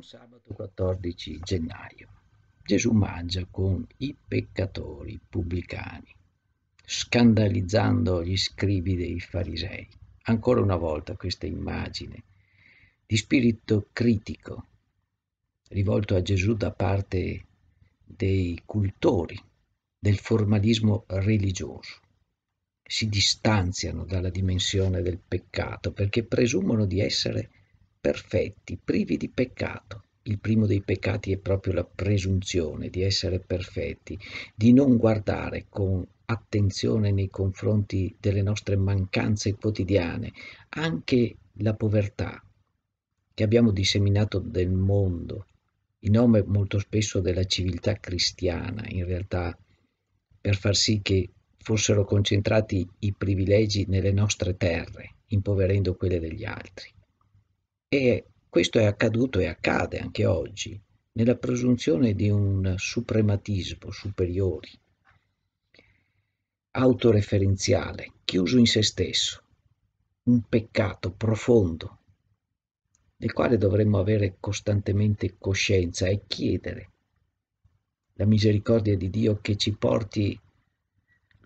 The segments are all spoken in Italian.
un sabato 14 gennaio. Gesù mangia con i peccatori pubblicani, scandalizzando gli scrivi dei farisei. Ancora una volta questa immagine di spirito critico rivolto a Gesù da parte dei cultori del formalismo religioso. Si distanziano dalla dimensione del peccato perché presumono di essere perfetti, privi di peccato. Il primo dei peccati è proprio la presunzione di essere perfetti, di non guardare con attenzione nei confronti delle nostre mancanze quotidiane, anche la povertà che abbiamo disseminato nel mondo, in nome molto spesso della civiltà cristiana, in realtà per far sì che fossero concentrati i privilegi nelle nostre terre, impoverendo quelle degli altri. E questo è accaduto e accade anche oggi, nella presunzione di un suprematismo superiore, autoreferenziale, chiuso in se stesso, un peccato profondo del quale dovremmo avere costantemente coscienza e chiedere la misericordia di Dio che ci porti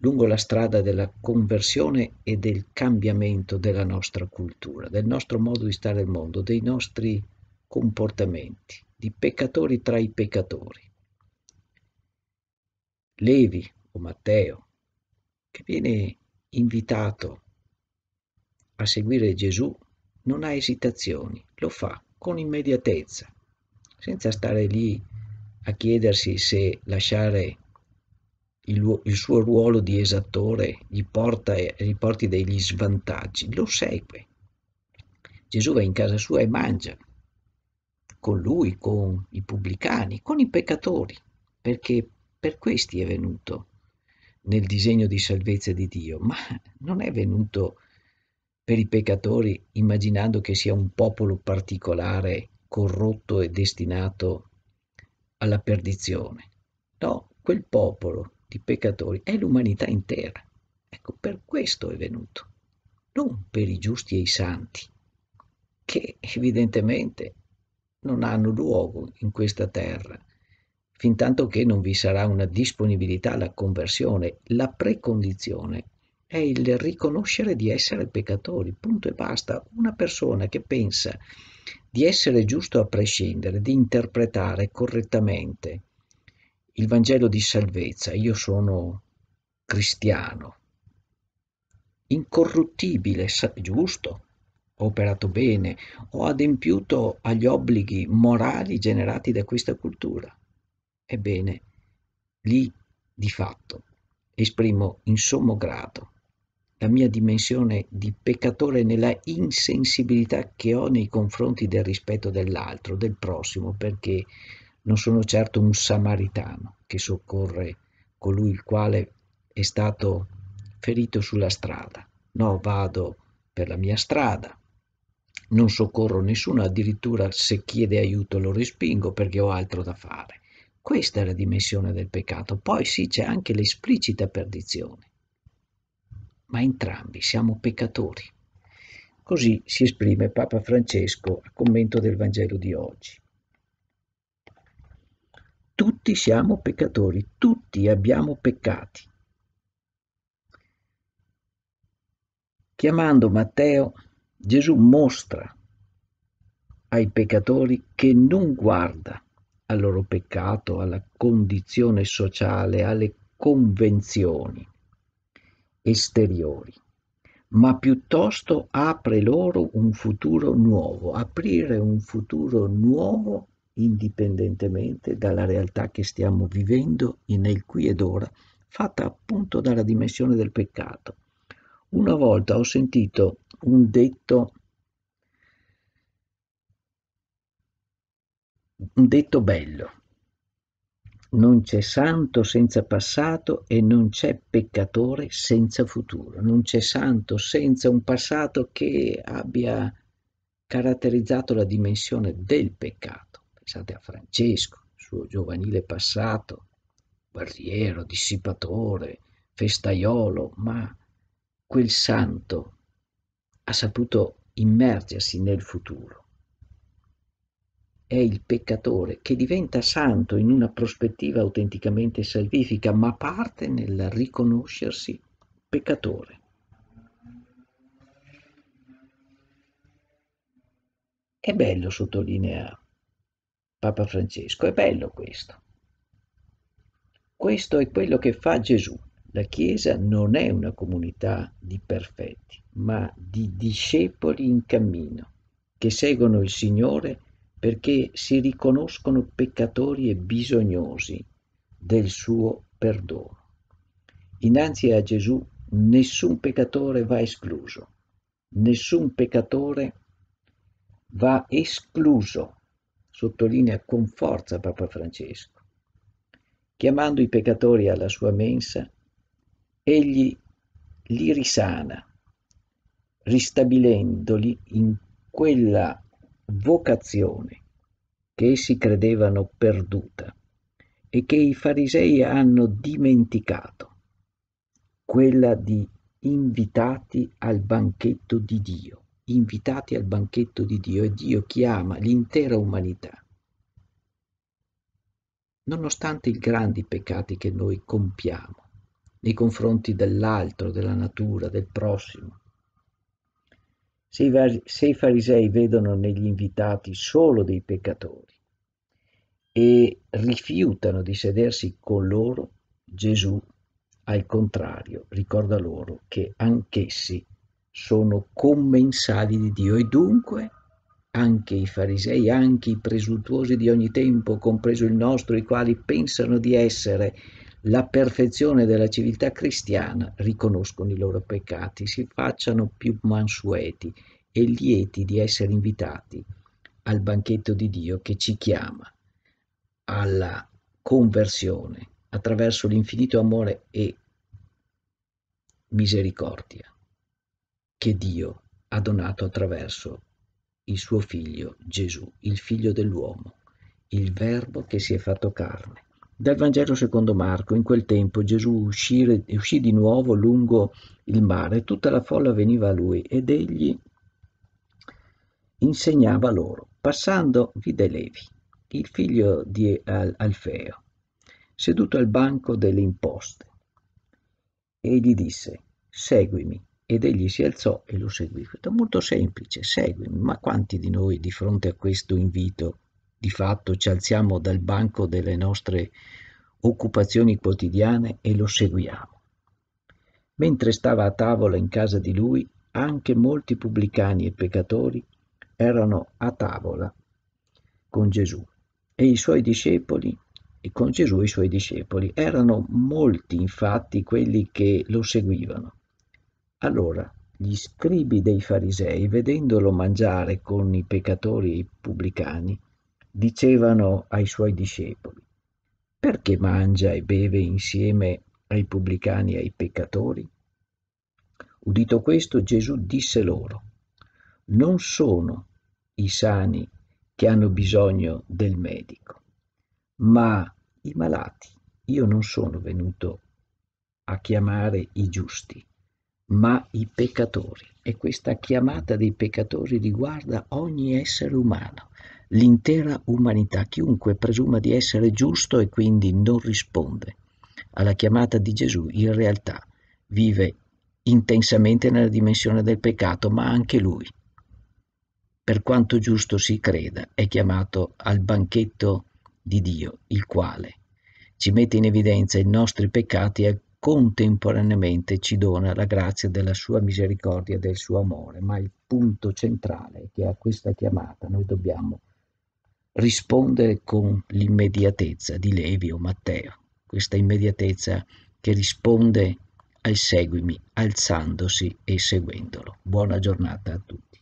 lungo la strada della conversione e del cambiamento della nostra cultura, del nostro modo di stare al mondo, dei nostri comportamenti, di peccatori tra i peccatori. Levi o Matteo, che viene invitato a seguire Gesù, non ha esitazioni, lo fa con immediatezza, senza stare lì a chiedersi se lasciare il, il, suo ruolo di esattore gli, porta, gli porti degli svantaggi, lo segue. Gesù va in casa sua e mangia con lui, con i pubblicani, con i peccatori, perché per questi è venuto nel disegno di salvezza di Dio, ma non è venuto per i peccatori immaginando che sia un popolo particolare, corrotto e destinato alla perdizione. No, quel popolo di peccatori, è l'umanità intera. Ecco, per questo è venuto, non per i giusti e i santi, che evidentemente non hanno luogo in questa terra, fin tanto che non vi sarà una disponibilità alla conversione. La precondizione è il riconoscere di essere peccatori, punto e basta. Una persona che pensa di essere giusto a prescindere, di interpretare correttamente il Vangelo di salvezza, io sono cristiano, incorruttibile, giusto, ho operato bene, ho adempiuto agli obblighi morali generati da questa cultura. Ebbene, lì di fatto esprimo in sommo grado la mia dimensione di peccatore nella insensibilità che ho nei confronti del rispetto dell'altro, del prossimo, perché non sono certo un samaritano che soccorre colui il quale è stato ferito sulla strada. No, vado per la mia strada, non soccorro nessuno, addirittura se chiede aiuto lo respingo perché ho altro da fare. Questa è la dimensione del peccato. Poi sì, c'è anche l'esplicita perdizione. Ma entrambi siamo peccatori. Così si esprime Papa Francesco a commento del Vangelo di oggi. Tutti siamo peccatori, tutti abbiamo peccati. Chiamando Matteo, Gesù mostra ai peccatori che non guarda al loro peccato, alla condizione sociale, alle convenzioni esteriori, ma piuttosto apre loro un futuro nuovo. Aprire un futuro nuovo indipendentemente dalla realtà che stiamo vivendo e nel qui ed ora, fatta appunto dalla dimensione del peccato. Una volta ho sentito un detto, un detto bello, non c'è santo senza passato e non c'è peccatore senza futuro, non c'è santo senza un passato che abbia caratterizzato la dimensione del peccato. Pensate a Francesco, suo giovanile passato, guerriero, dissipatore, festaiolo, ma quel santo ha saputo immergersi nel futuro. È il peccatore che diventa santo in una prospettiva autenticamente salvifica, ma parte nel riconoscersi peccatore. È bello sottolineare Papa Francesco. È bello questo. Questo è quello che fa Gesù. La Chiesa non è una comunità di perfetti, ma di discepoli in cammino, che seguono il Signore perché si riconoscono peccatori e bisognosi del suo perdono. Innanzi a Gesù nessun peccatore va escluso, nessun peccatore va escluso sottolinea con forza Papa Francesco. Chiamando i peccatori alla sua mensa, egli li risana, ristabilendoli in quella vocazione che essi credevano perduta e che i farisei hanno dimenticato, quella di invitati al banchetto di Dio invitati al banchetto di Dio e Dio chiama l'intera umanità. Nonostante i grandi peccati che noi compiamo nei confronti dell'altro, della natura, del prossimo, se i, farisei vedono negli invitati solo dei peccatori e rifiutano di sedersi con loro, Gesù al contrario ricorda loro che anch'essi sono commensali di Dio e dunque anche i farisei, anche i presuntuosi di ogni tempo, compreso il nostro, i quali pensano di essere la perfezione della civiltà cristiana, riconoscono i loro peccati, si facciano più mansueti e lieti di essere invitati al banchetto di Dio che ci chiama alla conversione attraverso l'infinito amore e misericordia che Dio ha donato attraverso il suo figlio Gesù, il figlio dell'uomo, il verbo che si è fatto carne. Dal Vangelo secondo Marco, in quel tempo Gesù uscì, uscì di nuovo lungo il mare, tutta la folla veniva a lui ed egli insegnava loro. Passando vide Levi, il figlio di Alfeo, seduto al banco delle imposte, e gli disse, seguimi. Ed egli si alzò e lo seguì. È molto semplice, seguimi. Ma quanti di noi di fronte a questo invito di fatto ci alziamo dal banco delle nostre occupazioni quotidiane e lo seguiamo? Mentre stava a tavola in casa di lui, anche molti pubblicani e peccatori erano a tavola con Gesù e i suoi discepoli e con Gesù i suoi discepoli. Erano molti infatti quelli che lo seguivano. Allora gli scribi dei farisei, vedendolo mangiare con i peccatori e i pubblicani, dicevano ai suoi discepoli, perché mangia e beve insieme ai pubblicani e ai peccatori? Udito questo, Gesù disse loro, non sono i sani che hanno bisogno del medico, ma i malati. Io non sono venuto a chiamare i giusti, ma i peccatori. E questa chiamata dei peccatori riguarda ogni essere umano, l'intera umanità, chiunque presuma di essere giusto e quindi non risponde alla chiamata di Gesù, in realtà vive intensamente nella dimensione del peccato, ma anche lui, per quanto giusto si creda, è chiamato al banchetto di Dio, il quale ci mette in evidenza i nostri peccati e contemporaneamente ci dona la grazia della sua misericordia e del suo amore, ma il punto centrale è che a questa chiamata noi dobbiamo rispondere con l'immediatezza di Levi o Matteo, questa immediatezza che risponde al seguimi, alzandosi e seguendolo. Buona giornata a tutti.